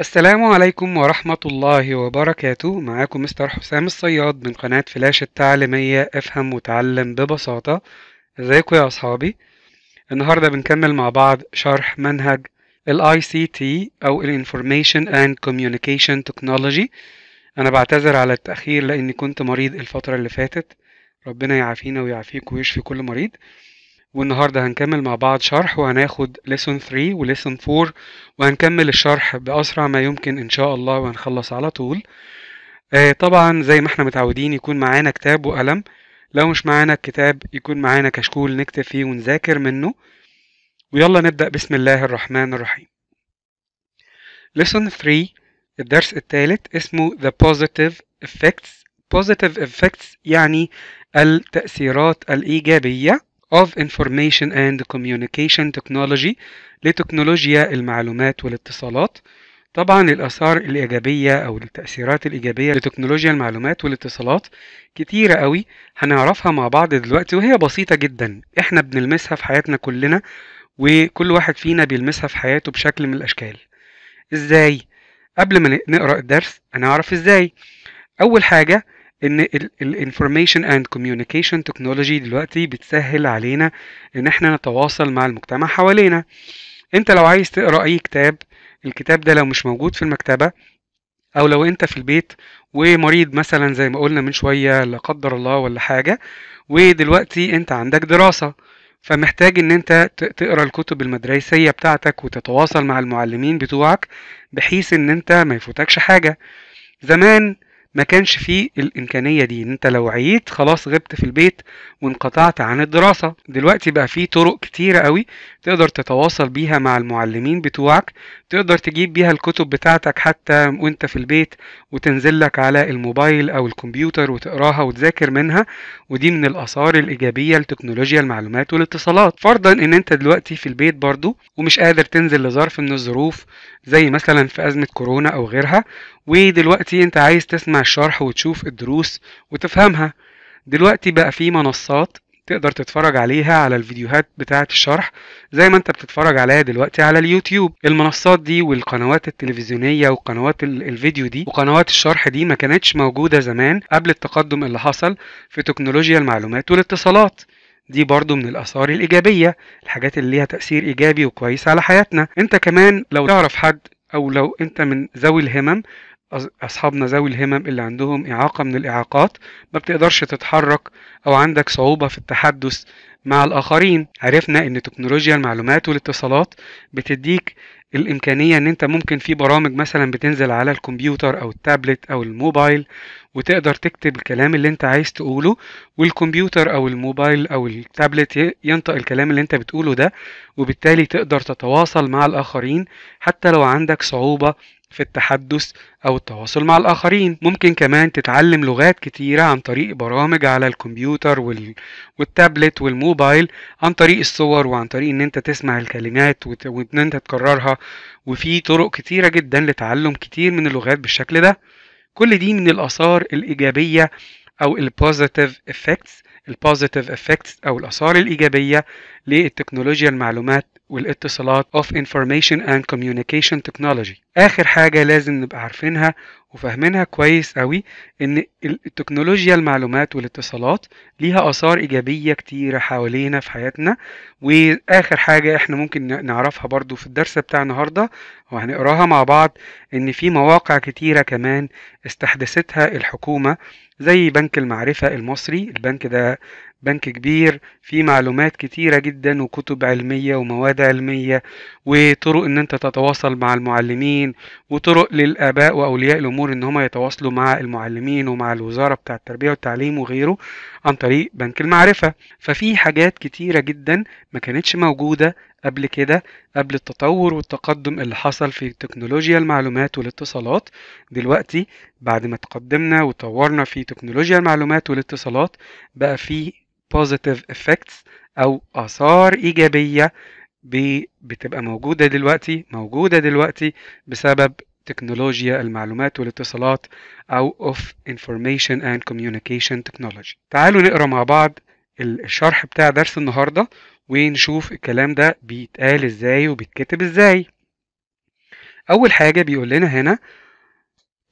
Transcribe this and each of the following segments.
السلام عليكم ورحمة الله وبركاته معاكم مستر حسام الصياد من قناة فلاش التعليمية افهم وتعلم ببساطة ازيكم يا اصحابي النهاردة بنكمل مع بعض شرح منهج الـ ICT أو الـ Information and Communication Technology انا بعتذر على التأخير لاني كنت مريض الفترة اللي فاتت ربنا يعافينا ويعافيك ويشفي كل مريض والنهارده هنكمل مع بعض شرح وهناخد لسون 3 ولسون 4 وهنكمل الشرح بأسرع ما يمكن إن شاء الله وهنخلص على طول آه طبعا زي ما احنا متعودين يكون معانا كتاب وقلم لو مش معانا الكتاب يكون معانا كشكول نكتب فيه ونذاكر منه ويلا نبدأ بسم الله الرحمن الرحيم لسون 3 الدرس الثالث اسمه the positive effects positive effects يعني التأثيرات الإيجابية of Information and Communication Technology لتكنولوجيا المعلومات والاتصالات طبعا الآثار الإيجابية أو التأثيرات الإيجابية لتكنولوجيا المعلومات والاتصالات كتيرة قوي هنعرفها مع بعض دلوقتي وهي بسيطة جدا احنا بنلمسها في حياتنا كلنا وكل واحد فينا بيلمسها في حياته بشكل من الأشكال ازاي؟ قبل ما نقرأ الدرس هنعرف ازاي أول حاجة ان الانفورميشن اند كوميونيكيشن تكنولوجي دلوقتي بتسهل علينا ان احنا نتواصل مع المجتمع حوالينا انت لو عايز تقرا اي كتاب الكتاب ده لو مش موجود في المكتبه او لو انت في البيت ومريض مثلا زي ما قلنا من شويه لا قدر الله ولا حاجه ودلوقتي انت عندك دراسه فمحتاج ان انت تقرا الكتب المدرسيه بتاعتك وتتواصل مع المعلمين بتوعك بحيث ان انت ما يفوتكش حاجه زمان ما كانش فيه الامكانيه دي ان انت لو عييت خلاص غبت في البيت وانقطعت عن الدراسه دلوقتي بقى فيه طرق كتيره قوي تقدر تتواصل بيها مع المعلمين بتوعك تقدر تجيب بيها الكتب بتاعتك حتى وانت في البيت وتنزل لك على الموبايل او الكمبيوتر وتقراها وتذاكر منها ودي من الاثار الايجابيه لتكنولوجيا المعلومات والاتصالات فرضا ان انت دلوقتي في البيت برضو ومش قادر تنزل لظرف من الظروف زي مثلا في ازمه كورونا او غيرها ودلوقتي انت عايز تسمع الشرح وتشوف الدروس وتفهمها دلوقتي بقى في منصات تقدر تتفرج عليها على الفيديوهات بتاعة الشرح زي ما انت بتتفرج عليها دلوقتي على اليوتيوب المنصات دي والقنوات التلفزيونية وقنوات الفيديو دي وقنوات الشرح دي ما كانتش موجودة زمان قبل التقدم اللي حصل في تكنولوجيا المعلومات والاتصالات دي برضو من الآثار الإيجابية الحاجات اللي ليها تأثير إيجابي وكويس على حياتنا انت كمان لو تعرف حد أو لو انت من ذوي الهمم أصحابنا ذوي الهمم اللي عندهم إعاقة من الإعاقات ما بتقدرش تتحرك أو عندك صعوبة في التحدث مع الآخرين عرفنا إن تكنولوجيا المعلومات والاتصالات بتديك الإمكانية إن أنت ممكن في برامج مثلا بتنزل على الكمبيوتر أو التابلت أو الموبايل وتقدر تكتب الكلام اللي أنت عايز تقوله والكمبيوتر أو الموبايل أو التابلت ينطق الكلام اللي أنت بتقوله ده وبالتالي تقدر تتواصل مع الآخرين حتى لو عندك صعوبة في التحدث أو التواصل مع الآخرين ممكن كمان تتعلم لغات كتيرة عن طريق برامج على الكمبيوتر وال... والتابلت والموبايل عن طريق الصور وعن طريق إن أنت تسمع الكلمات وت... وإن أنت تكررها وفي طرق كتيرة جدا لتعلم كتير من اللغات بالشكل ده كل دي من الآثار الإيجابية أو البوزيتيف effects البوزيتيف effects أو الآثار الإيجابية للتكنولوجيا المعلومات والاتصالات of Information and Communication Technology آخر حاجة لازم نبقى عارفينها وفاهمينها كويس قوي إن التكنولوجيا المعلومات والاتصالات ليها آثار إيجابية كتيرة حوالينا في حياتنا وآخر حاجة إحنا ممكن نعرفها برضو في الدرس بتاع النهاردة وهنقراها مع بعض إن في مواقع كتيرة كمان استحدثتها الحكومة زي بنك المعرفة المصري البنك ده بنك كبير فيه معلومات كتيرة جدا وكتب علمية ومواد علمية وطرق ان انت تتواصل مع المعلمين وطرق للآباء وأولياء الأمور ان هم يتواصلوا مع المعلمين ومع الوزارة بتاع التربية والتعليم وغيره عن طريق بنك المعرفة ففي حاجات كتيرة جدا ما كانتش موجودة قبل كده قبل التطور والتقدم اللي حصل في تكنولوجيا المعلومات والاتصالات دلوقتي بعد ما تقدمنا وطورنا في تكنولوجيا المعلومات والاتصالات بقى في positive effects او اثار ايجابيه بتبقى موجوده دلوقتي موجوده دلوقتي بسبب تكنولوجيا المعلومات والاتصالات او of information and communication technology تعالوا نقرا مع بعض الشرح بتاع درس النهارده ونشوف الكلام ده بيتقال ازاي وبيتكتب ازاي اول حاجه بيقول لنا هنا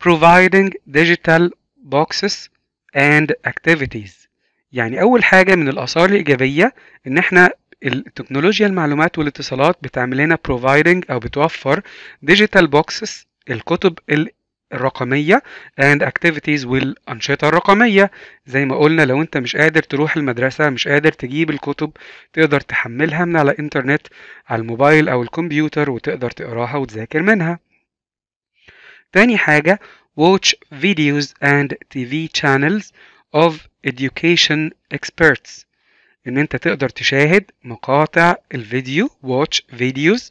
providing digital boxes and activities يعني اول حاجه من الاثار الايجابيه ان احنا التكنولوجيا المعلومات والاتصالات بتعمل لنا بروفايدنج او بتوفر ديجيتال boxes الكتب الرقمية and activities والأنشطة الرقمية زي ما قلنا لو أنت مش قادر تروح المدرسة مش قادر تجيب الكتب تقدر تحملها من على الإنترنت على الموبايل أو الكمبيوتر وتقدر تقراها وتذاكر منها تاني حاجة watch videos and TV channels of education experts ان انت تقدر تشاهد مقاطع الفيديو watch videos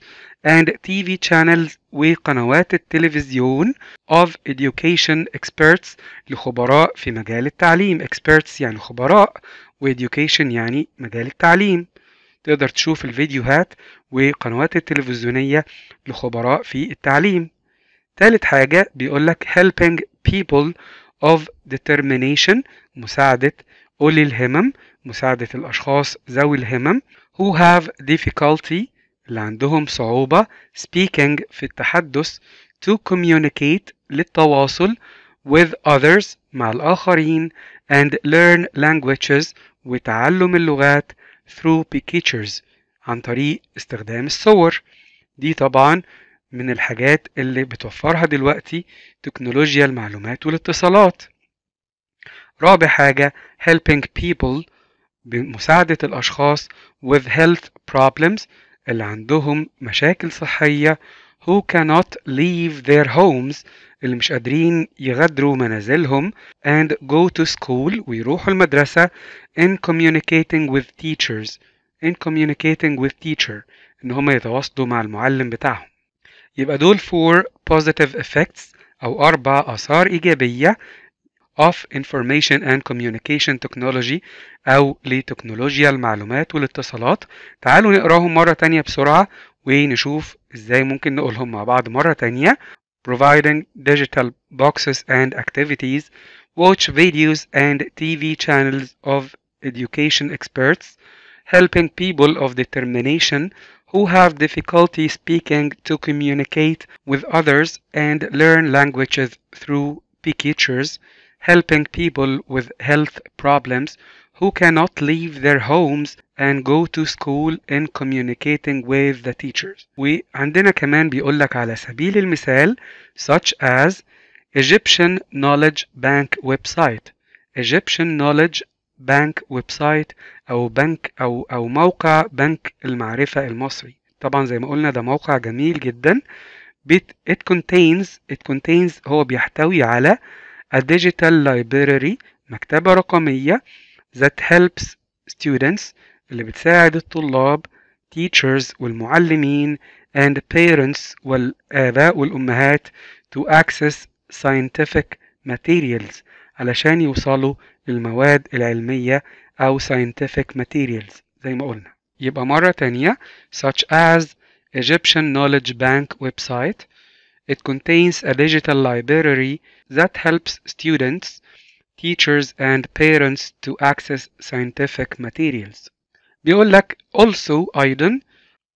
and TV channels وقنوات التلفزيون of education experts لخبراء في مجال التعليم experts يعني خبراء و education يعني مجال التعليم تقدر تشوف الفيديوهات وقنوات التلفزيونية لخبراء في التعليم تالت حاجة بيقولك helping people of determination مساعدة أولي الهمم مساعدة الأشخاص ذوي الهمم who have difficulty اللي عندهم صعوبة speaking في التحدث to communicate للتواصل with others مع الآخرين and learn languages وتعلم اللغات through pictures عن طريق استخدام الصور دي طبعا من الحاجات اللي بتوفرها دلوقتي تكنولوجيا المعلومات والاتصالات رابع حاجة helping people بمساعدة الأشخاص with health problems اللي عندهم مشاكل صحية who cannot leave their homes اللي مش قادرين يغادروا منازلهم and go to school ويروحوا المدرسة in communicating with teachers in communicating with teacher إن هم يتواصلوا مع المعلم بتاعهم يبقى دول four positive effects أو أربع آثار إيجابية of Information and Communication Technology أو لتكنولوجيا المعلومات والاتصالات تعالوا نقراهم مرة تانية بسرعة ونشوف إزاي ممكن نقولهم مع بعض مرة تانية Providing digital boxes and activities watch videos and TV channels of education experts helping people of determination who have difficulty speaking to communicate with others and learn languages through pictures, helping people with health problems who cannot leave their homes and go to school in communicating with the teachers. وعندنا كمان بيقول لك على سبيل المثال such as Egyptian Knowledge Bank website. Egyptian Knowledge بنك ويب سايت او بنك او او موقع بنك المعرفه المصري طبعا زي ما قلنا ده موقع جميل جدا بيت it contains it contains هو بيحتوي على a digital library مكتبة رقمية that helps students اللي بتساعد الطلاب teachers والمعلمين and parents والآباء والأمهات to access scientific materials علشان يوصلوا المواد العلمية أو scientific materials زي ما قلنا يبقى مرة تانية such as Egyptian Knowledge Bank website It contains a digital library that helps students, teachers and parents to access scientific materials بيقول لك also أيضا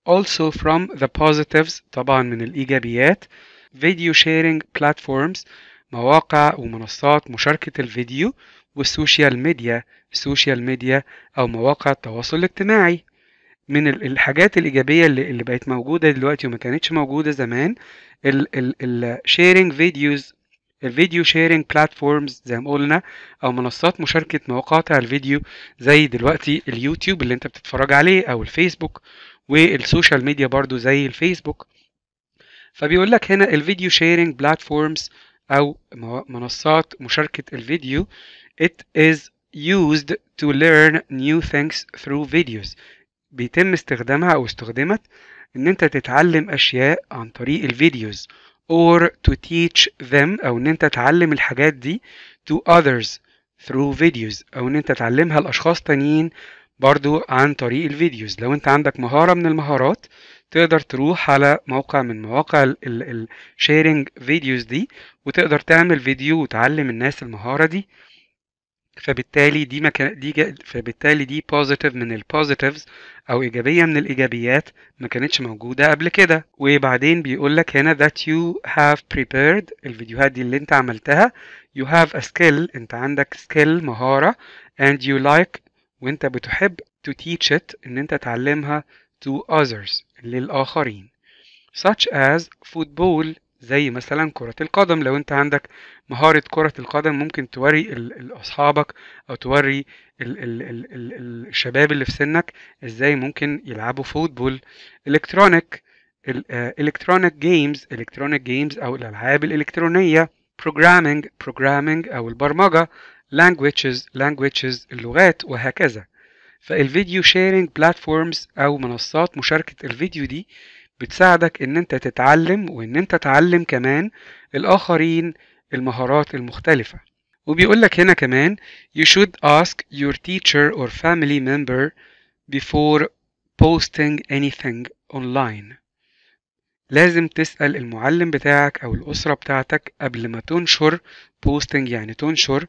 also from the positives طبعا من الإيجابيات video sharing platforms مواقع ومنصات مشاركة الفيديو والسوشيال ميديا السوشيال ميديا او مواقع التواصل الاجتماعي من الحاجات الايجابيه اللي, اللي بقت موجوده دلوقتي وما كانتش موجوده زمان الشيرنج فيديوز الفيديو شيرنج بلاتفورمز زي ما قلنا او منصات مشاركه مقاطع الفيديو زي دلوقتي اليوتيوب اللي انت بتتفرج عليه او الفيسبوك والسوشيال ميديا برضو زي الفيسبوك فبيقول لك هنا الفيديو شيرنج بلاتفورمز او منصات مشاركه الفيديو It is used to learn new things through videos بيتم استخدامها أو استخدمت إن أنت تتعلم أشياء عن طريق الفيديوز or to teach them أو إن أنت تعلم الحاجات دي to others through videos أو إن أنت تعلمها لأشخاص تانيين برضو عن طريق الفيديوز لو أنت عندك مهارة من المهارات تقدر تروح على موقع من مواقع الشيرنج فيديوز دي وتقدر تعمل فيديو وتعلم الناس المهارة دي فبالتالي دي مكان دي جا فبالتالي دي بوزيتيف من البوزيتيفز او ايجابيه من الايجابيات ما كانتش موجوده قبل كده وبعدين بيقول لك هنا that you have prepared الفيديوهات دي اللي انت عملتها you have a skill انت عندك skill مهاره and you like وانت بتحب to teach it ان انت تعلمها to others للاخرين such as football زي مثلا كرة القدم لو انت عندك مهارة كرة القدم ممكن توري أصحابك أو توري الـ الـ الـ الـ الشباب اللي في سنك ازاي ممكن يلعبوا فوتبول الكترونيك آه، الكترونيك جيمز الكترونيك جيمز أو الألعاب الإلكترونية بروجرامينج بروجرامينج أو البرمجة لانجويجز لانجويجز اللغات وهكذا فالفيديو شيرنج بلاتفورمز أو منصات مشاركة الفيديو دي بتساعدك ان انت تتعلم وان انت تعلم كمان الاخرين المهارات المختلفة وبيقولك هنا كمان you should ask your teacher or family member before posting anything online لازم تسأل المعلم بتاعك أو الأسرة بتاعتك قبل ما تنشر posting يعني تنشر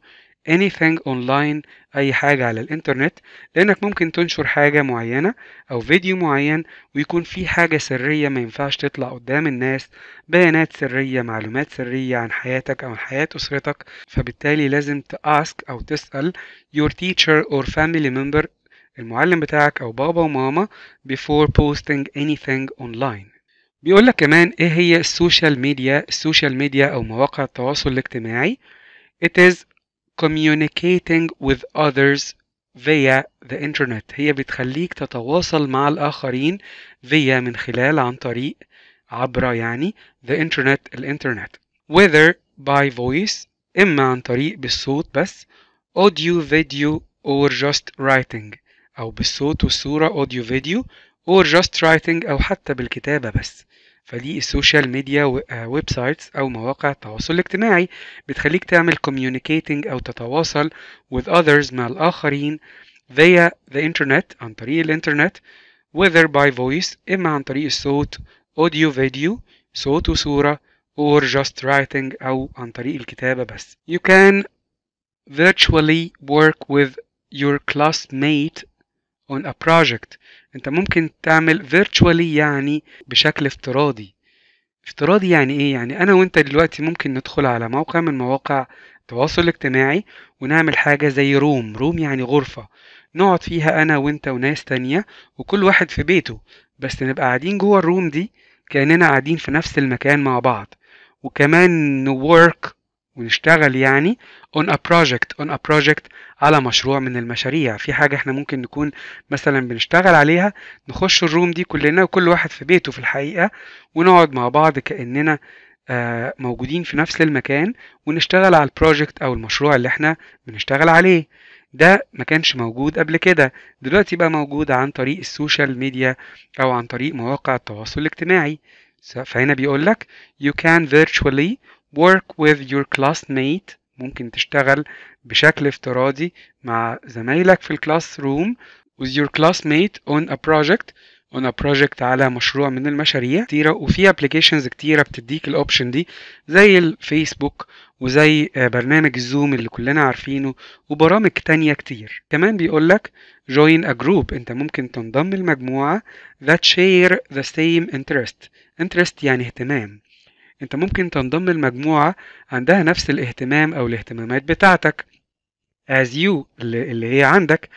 anything online أي حاجة على الإنترنت لأنك ممكن تنشر حاجة معينة أو فيديو معين ويكون في حاجة سرية ما ينفعش تطلع قدام الناس بيانات سرية معلومات سرية عن حياتك أو عن حياة أسرتك فبالتالي لازم تأسك أو تسأل your teacher or family member المعلم بتاعك أو بابا وماما before posting anything online بيقول لك كمان ايه هي السوشيال ميديا السوشيال ميديا او مواقع التواصل الاجتماعي it is communicating with others via the internet هي بتخليك تتواصل مع الآخرين via من خلال عن طريق عبر يعني the internet الانترنت whether by voice إما عن طريق بالصوت بس audio video or just writing أو بالصوت والصورة audio video or just writing أو حتى بالكتابة بس فدي السوشيال ميديا ويب سايتس او مواقع التواصل الاجتماعي بتخليك تعمل communicating او تتواصل with others مع الاخرين via the internet عن طريق الانترنت whether by voice اما عن طريق الصوت audio video صوت وصورة or just writing أو عن طريق الكتابة بس. You can virtually work with your classmate on a project انت ممكن تعمل فيرتشوالي يعني بشكل افتراضي افتراضي يعني ايه يعني انا وانت دلوقتي ممكن ندخل على موقع من مواقع التواصل الاجتماعي ونعمل حاجة زي روم روم يعني غرفة نقعد فيها انا وانت وناس تانية وكل واحد في بيته بس نبقى قاعدين جوه الروم دي كأننا قاعدين في نفس المكان مع بعض وكمان نورك ونشتغل يعني on a project on a project على مشروع من المشاريع في حاجة احنا ممكن نكون مثلا بنشتغل عليها نخش الروم دي كلنا وكل واحد في بيته في الحقيقة ونقعد مع بعض كأننا آه، موجودين في نفس المكان ونشتغل على البروجكت أو المشروع اللي احنا بنشتغل عليه ده ما كانش موجود قبل كده دلوقتي بقى موجود عن طريق السوشيال ميديا أو عن طريق مواقع التواصل الاجتماعي فهنا بيقول لك you can virtually work with your classmate ممكن تشتغل بشكل افتراضي مع زمايلك في الكلاس روم with your classmate on a project on a project على مشروع من المشاريع كتيرة وفي applications كتيرة بتديك الاوبشن دي زي الفيسبوك وزي آه، برنامج الزوم اللي كلنا عارفينه وبرامج تانية كتير كمان بيقولك join a group انت ممكن تنضم لمجموعة that share the same interest interest يعني اهتمام انت ممكن تنضم لمجموعة عندها نفس الاهتمام او الاهتمامات بتاعتك as you اللي هي عندك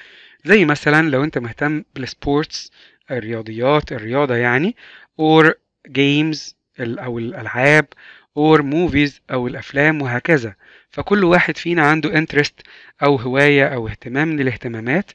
زي مثلا لو انت مهتم بالسبورتس الرياضيات الرياضة يعني or games او الالعاب or movies او الافلام وهكذا فكل واحد فينا عنده انترست او هوايه او اهتمام من الاهتمامات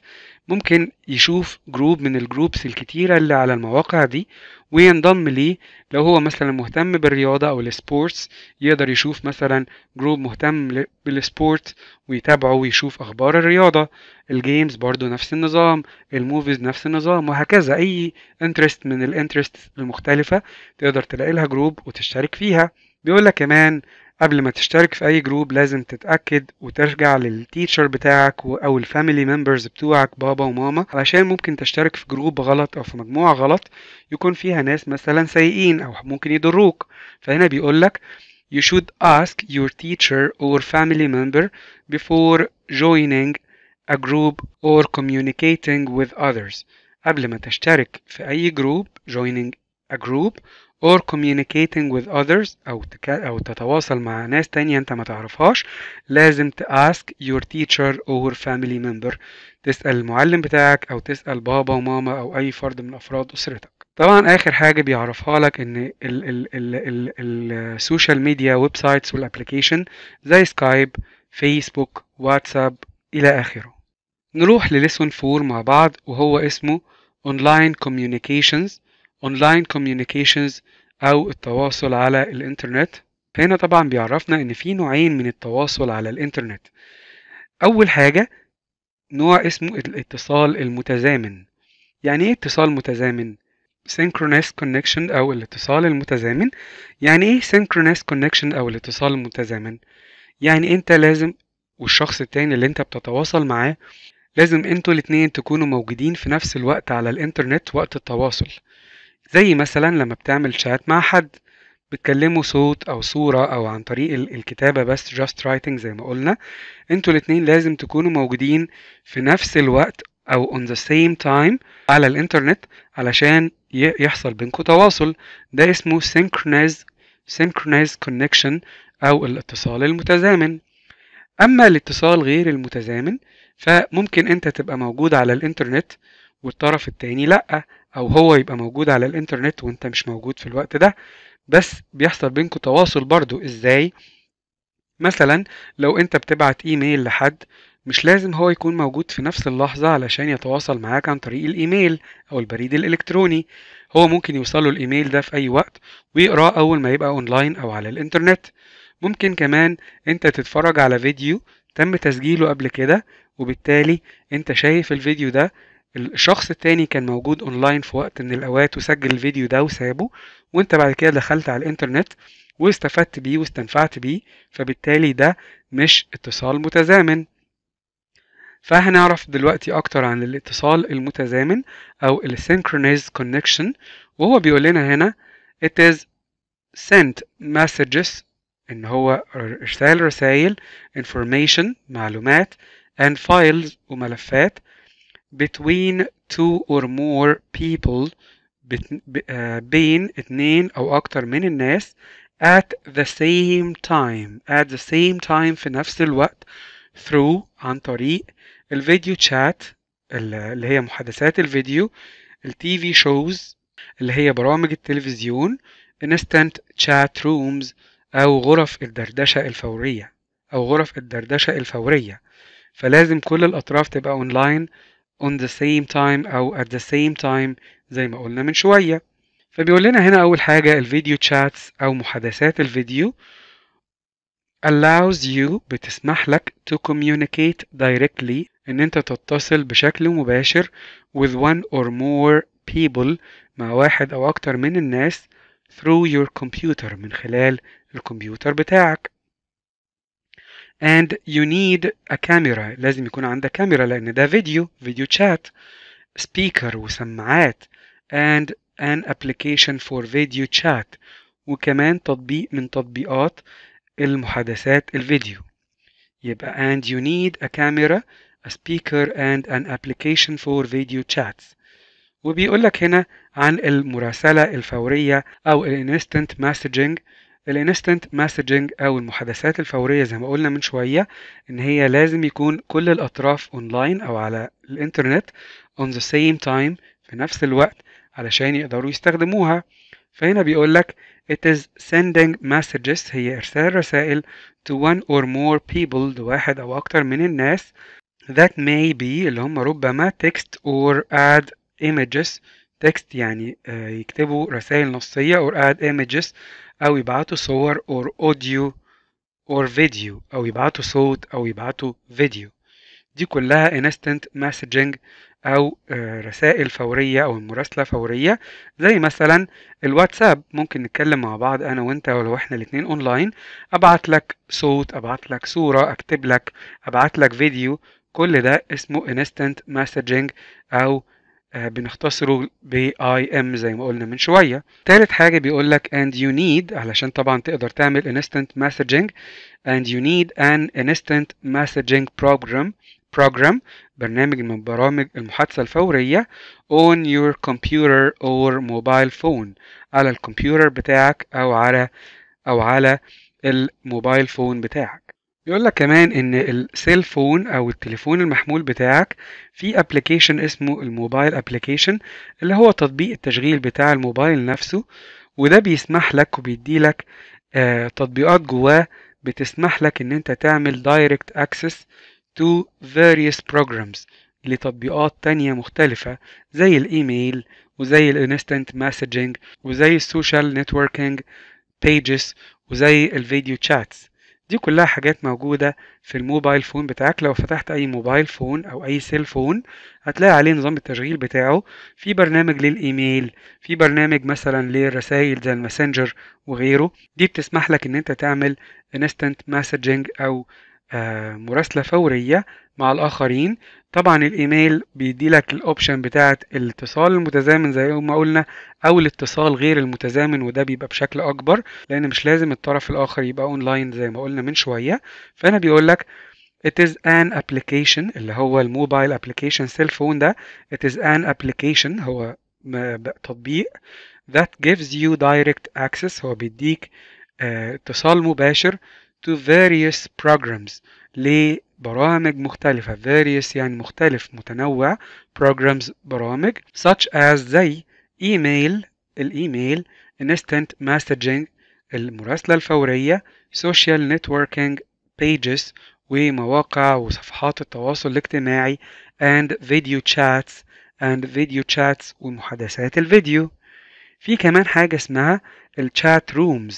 ممكن يشوف جروب من الجروبس الكتيرة اللي على المواقع دي وينضم ليه لو هو مثلا مهتم بالرياضة أو السبورتس يقدر يشوف مثلا جروب مهتم بالسبورت ويتابعه ويشوف أخبار الرياضة الجيمز برضو نفس النظام الموفيز نفس النظام وهكذا أي انترست من الانترست المختلفة تقدر تلاقي لها جروب وتشترك فيها بيقول لك كمان قبل ما تشترك في اي جروب لازم تتاكد وترجع للتيتشر بتاعك او الفاميلي ممبرز بتوعك بابا وماما علشان ممكن تشترك في جروب غلط او في مجموعه غلط يكون فيها ناس مثلا سيئين او ممكن يضروك فهنا بيقول لك you should ask your teacher or family member before joining a group or communicating with others قبل ما تشترك في أي جروب joining a group or communicating with others أو تك... أو تتواصل مع ناس تانية أنت ما تعرفهاش لازم ت ask your teacher or family member تسأل المعلم بتاعك أو تسأل بابا وماما أو أي فرد من أفراد أسرتك طبعا اخر حاجه بيعرفها لك ان السوشيال ميديا ويب سايتس والابلكيشن زي سكايب فيسبوك واتساب الى اخره نروح لليسون فور مع بعض وهو اسمه اونلاين كوميونيكيشنز online communications او التواصل على الانترنت هنا طبعا بيعرفنا ان في نوعين من التواصل على الانترنت اول حاجه نوع اسمه الاتصال المتزامن يعني ايه اتصال متزامن synchronous connection او الاتصال المتزامن يعني ايه synchronous connection او الاتصال المتزامن يعني انت لازم والشخص التاني اللي انت بتتواصل معاه لازم انتوا الاتنين تكونوا موجودين في نفس الوقت على الانترنت وقت التواصل زي مثلا لما بتعمل شات مع حد بتكلموا صوت او صورة او عن طريق الكتابة بس just writing زي ما قلنا انتوا الاتنين لازم تكونوا موجودين في نفس الوقت او on the same time على الانترنت علشان يحصل بينكم تواصل ده اسمه سينكرونايز synchronized connection او الاتصال المتزامن اما الاتصال غير المتزامن فممكن انت تبقى موجود على الانترنت والطرف التاني لأ او هو يبقى موجود على الانترنت وانت مش موجود في الوقت ده بس بيحصل بينكم تواصل برضو ازاي مثلا لو انت بتبعت ايميل لحد مش لازم هو يكون موجود في نفس اللحظة علشان يتواصل معاك عن طريق الإيميل أو البريد الإلكتروني هو ممكن يوصله الإيميل ده في أي وقت ويقراه أول ما يبقى أونلاين أو على الإنترنت ممكن كمان أنت تتفرج على فيديو تم تسجيله قبل كده وبالتالي أنت شايف الفيديو ده الشخص التاني كان موجود اونلاين في وقت من الاوقات وسجل الفيديو ده وسابه وانت بعد كده دخلت على الانترنت واستفدت بيه واستنفعت بيه فبالتالي ده مش اتصال متزامن فهنعرف دلوقتي اكتر عن الاتصال المتزامن او ال synchronized connection وهو بيقول لنا هنا it is sent messages ان هو ارسال رسائل information معلومات and files وملفات between two or more people uh, بين اتنين أو أكتر من الناس at the same time at the same time في نفس الوقت through عن طريق الفيديو chat اللي هي محادثات الفيديو التي في شوز اللي هي برامج التلفزيون instant chat rooms أو غرف الدردشة الفورية أو غرف الدردشة الفورية فلازم كل الأطراف تبقى أونلاين on the same time أو at the same time زي ما قلنا من شوية فبيقول لنا هنا أول حاجة الفيديو chats أو محادثات الفيديو allows you بتسمح لك to communicate directly إن أنت تتصل بشكل مباشر with one or more people مع واحد أو أكتر من الناس through your computer من خلال الكمبيوتر بتاعك and you need a camera لازم يكون عندك كاميرا لأن ده فيديو فيديو chat speaker وسماعات and an application for video chat وكمان تطبيق من تطبيقات المحادثات الفيديو يبقى and you need a camera a speaker and an application for video chats وبيقول لك هنا عن المراسلة الفورية أو instant messaging الانستنت مسجنج او المحادثات الفوريه زي ما قلنا من شويه ان هي لازم يكون كل الاطراف اونلاين او على الانترنت on the same time في نفس الوقت علشان يقدروا يستخدموها فهنا بيقول لك it is sending messages هي ارسال رسائل to one or more people لواحد او اكتر من الناس that may be اللي هم ربما text or add images text يعني آه، يكتبوا رسائل نصية or add images أو يبعتوا صور or audio or video أو يبعتوا صوت أو يبعتوا فيديو دي كلها instant messaging أو آه، رسائل فورية أو مراسلة فورية زي مثلا الواتساب ممكن نتكلم مع بعض أنا وأنت ولو إحنا الاتنين أونلاين أبعت لك صوت أبعت لك صورة أكتب لك أبعت لك فيديو كل ده اسمه instant messaging أو آه، بنختصره ب IM زي ما قلنا من شوية تالت حاجة بيقول لك and you need علشان طبعا تقدر تعمل instant messaging and you need an instant messaging program بروجرام برنامج من برامج المحادثة الفورية on your computer or mobile phone على الكمبيوتر بتاعك أو على أو على الموبايل فون بتاعك بيقول لك كمان ان السيل فون او التليفون المحمول بتاعك في ابلكيشن اسمه الموبايل ابلكيشن اللي هو تطبيق التشغيل بتاع الموبايل نفسه وده بيسمح لك وبيديلك لك آه، تطبيقات جواه بتسمح لك ان انت تعمل دايركت اكسس تو various programs لتطبيقات تانية مختلفة زي الايميل وزي الانستنت مسجنج وزي السوشيال نتوركينج بيجز وزي الفيديو تشاتس دي كلها حاجات موجودة في الموبايل فون بتاعك لو فتحت أي موبايل فون أو أي سيل فون هتلاقي عليه نظام التشغيل بتاعه في برنامج للإيميل في برنامج مثلا للرسائل زي الماسنجر وغيره دي بتسمح لك إن أنت تعمل instant messaging أو آه، مراسلة فورية مع الآخرين طبعا الإيميل بيديلك الأوبشن بتاعة الاتصال المتزامن زي ما قلنا أو الاتصال غير المتزامن وده بيبقى بشكل أكبر لأن مش لازم الطرف الآخر يبقى أونلاين زي ما قلنا من شوية فهنا بيقولك It is an application اللي هو الموبايل ابلكيشن سيل فون ده It is an application هو تطبيق that gives you direct access هو بيديك آه، اتصال مباشر to various programs لبرامج مختلفة various يعني مختلف متنوع programs برامج such as زي email الايميل instant messaging المراسلة الفورية social networking pages ومواقع وصفحات التواصل الاجتماعي and video chats and video chats ومحادثات الفيديو في كمان حاجة اسمها الشات rooms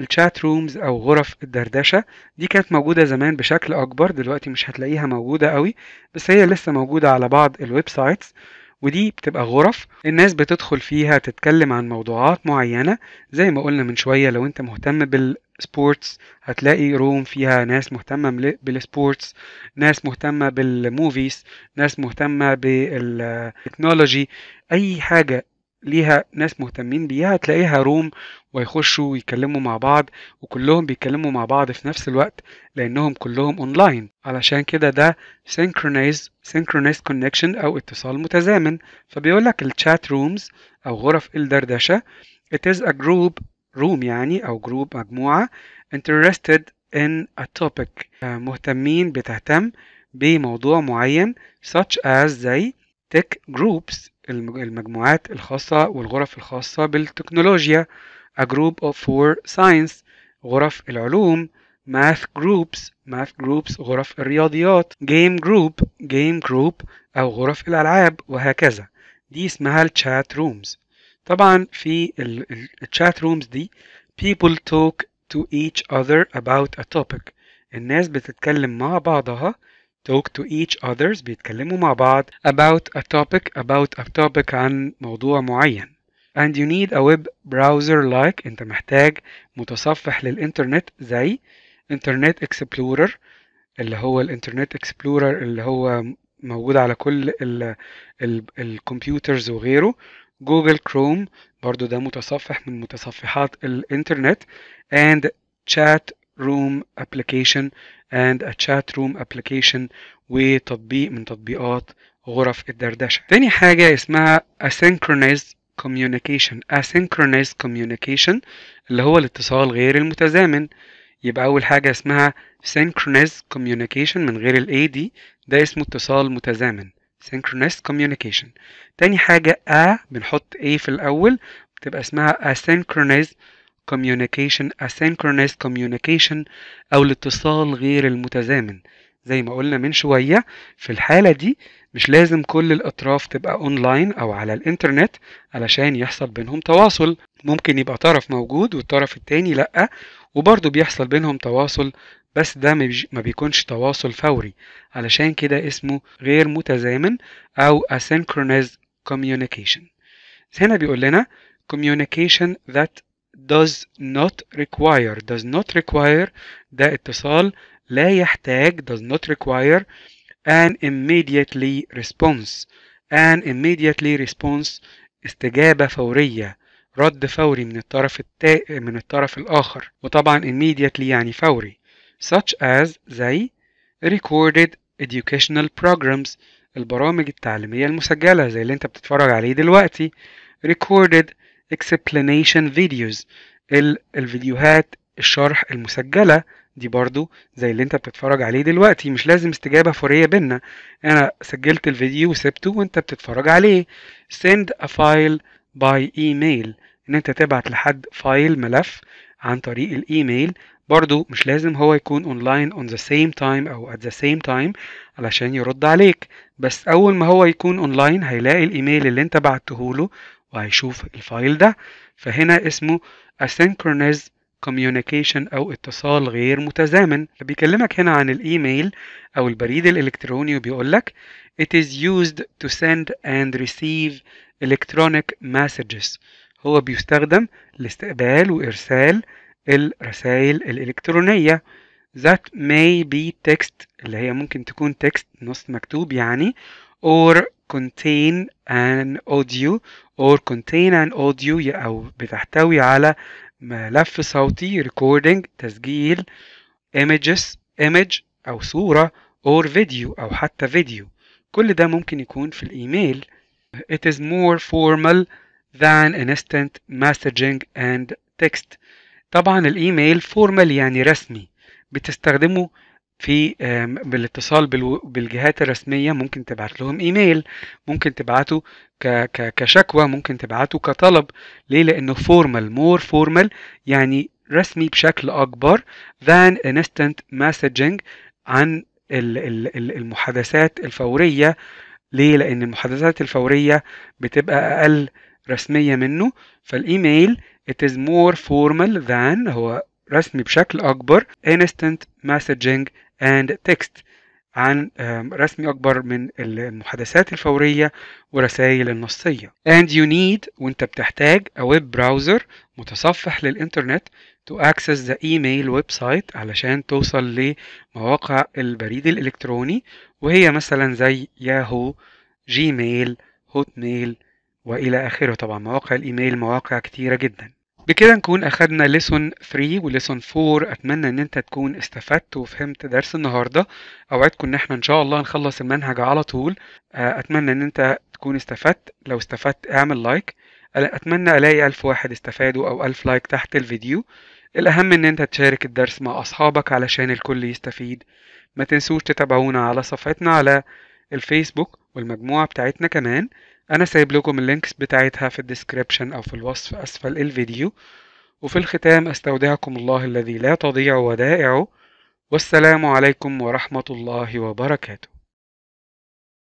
الشات رومز او غرف الدردشه دي كانت موجوده زمان بشكل اكبر دلوقتي مش هتلاقيها موجوده قوي بس هي لسه موجوده على بعض الويب سايتس ودي بتبقى غرف الناس بتدخل فيها تتكلم عن موضوعات معينة زي ما قلنا من شوية لو انت مهتم بالسبورتس هتلاقي روم فيها ناس مهتمة بالسبورتس ناس مهتمة بالموفيز ناس مهتمة بالتكنولوجي اي حاجة ليها ناس مهتمين بيها هتلاقيها روم ويخشوا ويكلموا مع بعض وكلهم بيتكلموا مع بعض في نفس الوقت لأنهم كلهم أونلاين علشان كده ده synchronized synchronized connection أو اتصال متزامن فبيقول لك الشات رومز أو غرف الدردشة it is a group room يعني أو group مجموعة interested in a topic مهتمين بتهتم بموضوع معين such as زي tech groups المجموعات الخاصة والغرف الخاصة بالتكنولوجيا a group of four science غرف العلوم math groups math groups غرف الرياضيات game group game group أو غرف الألعاب وهكذا دي اسمها chat rooms طبعا في chat rooms دي people talk to each other about a topic الناس بتتكلم مع بعضها talk to each others بيتكلموا مع بعض about a topic about a topic عن موضوع معين and you need a web browser like انت محتاج متصفح للانترنت زي انترنت اكسبلورر اللي هو الانترنت اكسبلورر اللي هو موجود على كل الكمبيوترز وغيره جوجل كروم برضو ده متصفح من متصفحات الانترنت and chat room application and a chat room application وتطبيق من تطبيقات غرف الدردشة تاني حاجة اسمها asynchronous communication asynchronous communication اللي هو الاتصال غير المتزامن يبقى أول حاجة اسمها synchronous communication من غير ال دي ده اسمه اتصال متزامن synchronous communication تاني حاجة ا بنحط A في الأول بتبقى اسمها asynchronous communication asynchronous communication أو الاتصال غير المتزامن زي ما قلنا من شوية في الحالة دي مش لازم كل الأطراف تبقى أونلاين أو على الإنترنت علشان يحصل بينهم تواصل ممكن يبقى طرف موجود والطرف التاني لأ وبرضه بيحصل بينهم تواصل بس ده ما بيكونش تواصل فوري علشان كده اسمه غير متزامن أو asynchronous communication هنا بيقول لنا communication that does not require does not require ده اتصال لا يحتاج does not require an immediately response an immediately response استجابة فورية رد فوري من الطرف التا... من الطرف الآخر وطبعا immediately يعني فوري such as زي recorded educational programs البرامج التعليمية المسجلة زي اللي انت بتتفرج عليه دلوقتي recorded explanation videos الفيديوهات الشرح المسجله دي برضو زي اللي انت بتتفرج عليه دلوقتي مش لازم استجابة فورية بينا انا سجلت الفيديو وسبته وانت بتتفرج عليه send a file by email ان انت تبعت لحد فايل ملف عن طريق الايميل برضو مش لازم هو يكون اونلاين on the same time او at the same time علشان يرد عليك بس اول ما هو يكون اونلاين هيلاقي الايميل اللي انت بعته له وهيشوف الفايل ده فهنا اسمه asynchronous communication او اتصال غير متزامن بيكلمك هنا عن الايميل او البريد الالكتروني وبيقول لك it is used to send and receive electronic messages هو بيستخدم لاستقبال وارسال الرسائل الالكترونيه that may be text اللي هي ممكن تكون text نص مكتوب يعني or contain an audio or contain an audio أو بتحتوي على ملف صوتي recording تسجيل images image أو صورة or video أو حتى فيديو كل ده ممكن يكون في الإيميل It is more formal than instant messaging and text طبعا الإيميل formal يعني رسمي بتستخدمه في بالاتصال بالجهات الرسمية ممكن تبعت لهم ايميل ممكن تبعته كشكوى ممكن تبعته كطلب ليه لانه فورمال مور فورمال يعني رسمي بشكل اكبر than instant messaging عن المحادثات الفورية ليه لان المحادثات الفورية بتبقى اقل رسمية منه فالايميل it is more formal than هو رسمي بشكل أكبر instant messaging and text عن رسم أكبر من المحادثات الفورية ورسائل النصية and you need وانت بتحتاج a web browser متصفح للإنترنت to access the email website علشان توصل لمواقع البريد الإلكتروني وهي مثلا زي ياهو جيميل هوت ميل وإلى آخره طبعا مواقع الإيميل مواقع كتيرة جدا بكده نكون أخدنا ليسون 3 وليسون 4 أتمنى إن أنت تكون استفدت وفهمت درس النهاردة أوعدكم إن احنا إن شاء الله نخلص المنهج على طول آه، أتمنى إن أنت تكون استفدت لو استفدت أعمل لايك أتمنى ألاقي ألف واحد استفادوا أو ألف لايك تحت الفيديو الأهم إن أنت تشارك الدرس مع أصحابك علشان الكل يستفيد ما تنسوش تتابعونا على صفحتنا على الفيسبوك والمجموعة بتاعتنا كمان انا سايب لكم اللينكس بتاعتها في الديسكريبشن او في الوصف اسفل الفيديو وفي الختام استودعكم الله الذي لا تضيع ودائعه والسلام عليكم ورحمة الله وبركاته